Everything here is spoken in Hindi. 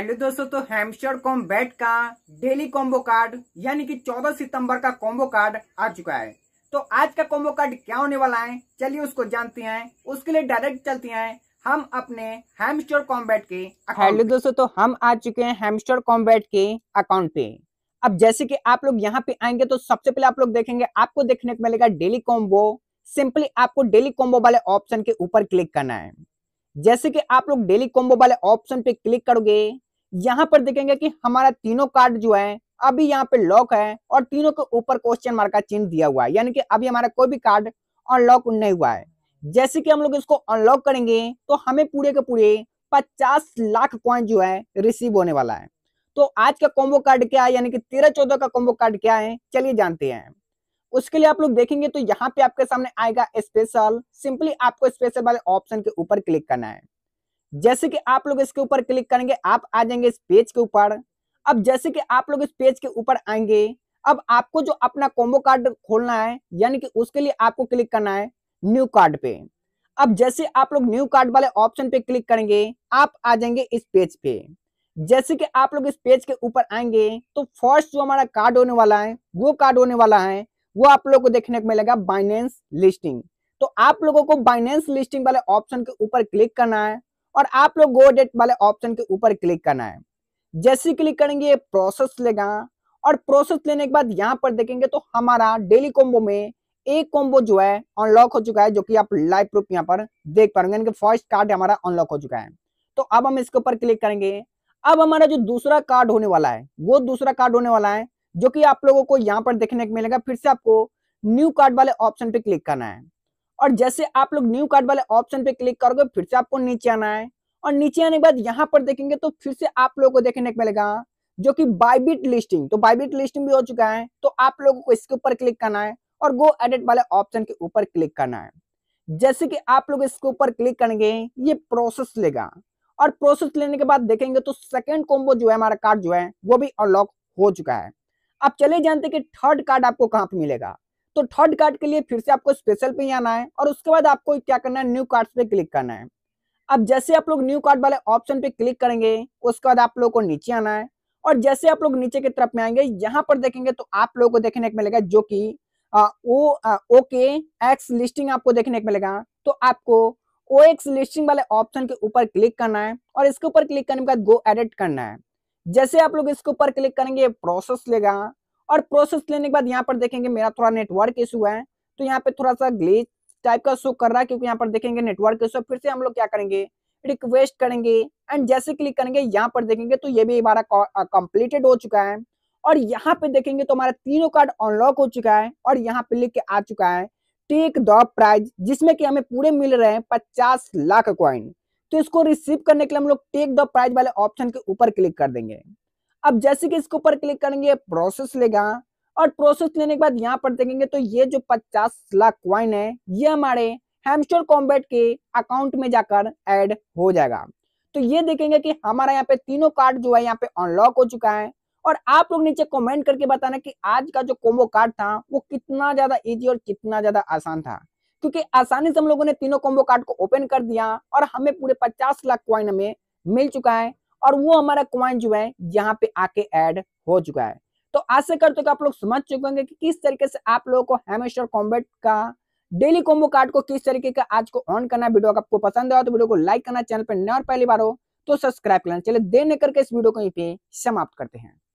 हेलो दोस्तों तो हेमस्टर कॉम्बैट का डेली कॉम्बो कार्ड यानी कि 14 सितंबर का कॉम्बो कार्ड आ चुका है तो आज का कॉम्बो कार्ड क्या होने वाला है चलिए उसको जानते हैं उसके लिए डायरेक्ट चलते हैं हम अपने हेमस्टर कॉम्बैट के हेलो दोस्तों तो हम आ चुके हैं हेमस्टर कॉम्बैट के अकाउंट पे अब जैसे कि आप लोग यहाँ पे आएंगे तो सबसे पहले आप लोग देखेंगे आपको देखने को मिलेगा डेली कॉम्बो सिंपली आपको डेली कॉम्बो वाले ऑप्शन के ऊपर क्लिक करना है जैसे कि आप लोग डेली कॉम्बो वाले ऑप्शन पे क्लिक करोगे यहाँ पर देखेंगे कि हमारा तीनों कार्ड जो है अभी यहाँ पे लॉक है और तीनों के ऊपर क्वेश्चन मार्क का चिन्ह दिया हुआ है यानी कि अभी हमारा कोई भी कार्ड अनलॉक नहीं हुआ है जैसे कि हम लोग इसको अनलॉक करेंगे तो हमें पूरे के पूरे 50 लाख पॉइंट जो है रिसीव होने वाला है तो आज का कॉम्बो कार्ड क्या है यानी कि तेरह चौदह का कॉम्बो कार्ड क्या है चलिए जानते हैं उसके लिए आप लोग देखेंगे तो यहाँ पे आपके सामने आएगा स्पेशल सिंपली आपको स्पेशल वाले ऑप्शन के ऊपर क्लिक करना है जैसे कि आप लोग इसके ऊपर क्लिक करेंगे आप आ जाएंगे इस पेज के ऊपर अब जैसे कि आप लोग इस पेज के ऊपर आएंगे अब आपको जो अपना कॉम्बो कार्ड खोलना है यानी कि उसके लिए आपको क्लिक करना है न्यू कार्ड पे अब जैसे आप लोग न्यू कार्ड वाले ऑप्शन पे क्लिक करेंगे आप आ जाएंगे इस पेज पे जैसे कि आप लोग इस पेज के ऊपर आएंगे तो फर्स्ट जो हमारा कार्ड होने वाला है वो कार्ड होने वाला है वो आप लोग को देखने को मिलेगा बाइनेंस लिस्टिंग तो आप लोगों को बाइनेंस लिस्टिंग वाले ऑप्शन के ऊपर क्लिक करना है और आप लोग गो डेट वाले ऑप्शन के ऊपर क्लिक करना है जैसे क्लिक करेंगे प्रोसेस लेगा और प्रोसेस लेने के बाद यहाँ पर देखेंगे तो हमारा डेली कॉम्बो में एक कॉम्बो जो है अनलॉक हो चुका है जो कि आप लाइव प्रूफ यहाँ पर देख पाएंगे फर्स्ट कार्ड हमारा अनलॉक हो चुका है तो अब हम इसके ऊपर क्लिक करेंगे अब हमारा जो दूसरा कार्ड होने वाला है वो दूसरा कार्ड होने वाला है जो कि आप लोगों को यहाँ पर देखने को मिलेगा फिर से आपको न्यू कार्ड वाले ऑप्शन पे क्लिक करना है और जैसे आप लोग न्यू कार्ड वाले ऑप्शन पे क्लिक करोगे फिर से आपको नीचे आना है और नीचे आने के बाद यहाँ पर देखेंगे तो फिर से आप लोगों को देखने को मिलेगा जो कि बाइबिट लिस्टिंग तो बाइबिट लिस्टिंग भी हो चुका है तो आप लोगों को इसके ऊपर क्लिक करना है और गो एडिट वाले ऑप्शन के ऊपर क्लिक करना है जैसे कि आप लोग इसके ऊपर क्लिक करेंगे ये प्रोसेस लेगा और प्रोसेस लेने के बाद देखेंगे तो सेकेंड कॉम्बो जो है हमारा कार्ड जो है वो भी अनलॉक हो चुका है आप चले जानते कि थर्ड कार्ड आपको कहाँ पे मिलेगा तो थर्ड कार्ड के लिए फिर से आपको स्पेशल पे आना है और उसके बाद आपको क्या करना है न्यू कार्ड पे क्लिक करना है अब जैसे आप लोग न्यू कार्ड वाले ऑप्शन पे क्लिक करेंगे उसके बाद आप लोग को नीचे आना है और जैसे आप लोग नीचे की तरफ में आएंगे यहाँ पर देखेंगे तो आप लोगों को देखने को मिलेगा जो कि ओ ओके एक्स लिस्टिंग आपको देखने को मिलेगा तो आपको ओ एक्स लिस्टिंग वाले ऑप्शन के ऊपर क्लिक करना है और इसके ऊपर क्लिक करने के बाद गो एडिट करना है जैसे आप लोग इसके ऊपर क्लिक करेंगे प्रोसेस लेगा और प्रोसेस लेने के बाद यहाँ पर देखेंगे मेरा थोड़ा नेटवर्क इशू है तो यहाँ पे थोड़ा सा ग्लीच टाइप का शो कर रहा है क्योंकि यहाँ पर देखेंगे नेटवर्क इशू फिर से हम लोग क्या करेंगे रिक्वेस्ट करेंगे एंड जैसे क्लिक करेंगे यहाँ पर देखेंगे तो ये भी हमारा कम्प्लीटेड हो चुका है और यहाँ पे देखेंगे तो हमारा तीनों कार्ड अनलॉक हो चुका है और यहाँ पे लिख के आ चुका है टेक द प्राइज जिसमें कि हमें पूरे मिल रहे हैं पचास लाख क्वाइन तो इसको रिसीव करने के लिए हम लोग टेक द प्राइज वाले ऑप्शन के ऊपर क्लिक कर देंगे अब जैसे कि इसके ऊपर क्लिक करेंगे प्रोसेस लेगा और प्रोसेस लेने के बाद यहाँ पर देखेंगे तो ये जो पचास लाख क्वाइन है ये हमारे हेमस्टोर कॉम्बेट के अकाउंट में जाकर एड हो जाएगा तो ये देखेंगे कि हमारा यहाँ पे तीनों कार्ड जो है यहाँ पे अनलॉक हो चुका है और आप लोग नीचे कमेंट करके बताना कि आज का जो कोम्बो कार्ड था वो कितना ज्यादा इजी और कितना ज्यादा आसान था क्योंकि आसानी से हम लोगों ने तीनों कोम्बो कार्ड को ओपन कर दिया और हमें पूरे पचास लाख क्वाइन हमें मिल चुका है और वो हमारा क्वाइन जो है यहाँ पे आके एड हो चुका है तो आशा करते हो तो आप लोग समझ चुके होंगे कि किस तरीके से आप लोगों को हेमेश्वर कॉम्बेट का डेली कॉम्बो कार्ड को किस तरीके का आज को ऑन करना वीडियो आपको पसंद आया तो वीडियो को लाइक करना चैनल पर नया और पहली बार हो तो सब्सक्राइब करना चलिए देर करके इस वीडियो को यहीं पे समाप्त करते हैं